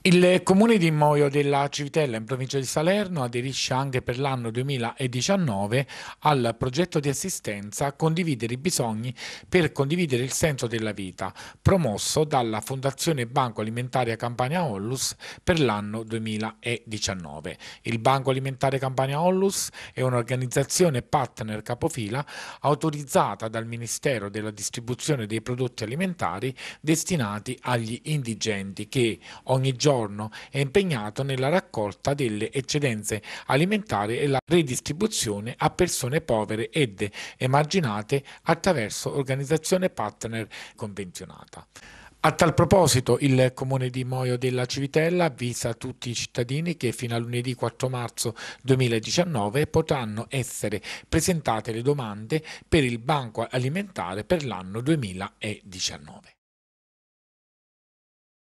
Il comune di Moio della Civitella in provincia di Salerno aderisce anche per l'anno 2019 al progetto di assistenza Condividere i bisogni per condividere il senso della vita, promosso dalla Fondazione Banco Alimentare Campania Ollus per l'anno 2019. Il Banco Alimentare Campania Ollus è un'organizzazione partner capofila autorizzata dal Ministero della Distribuzione dei prodotti alimentari destinati agli indigenti che ogni giorno Mezzogiorno è impegnato nella raccolta delle eccedenze alimentari e la redistribuzione a persone povere ed emarginate attraverso organizzazione partner convenzionata. A tal proposito il Comune di Moio della Civitella avvisa tutti i cittadini che fino a lunedì 4 marzo 2019 potranno essere presentate le domande per il banco alimentare per l'anno 2019.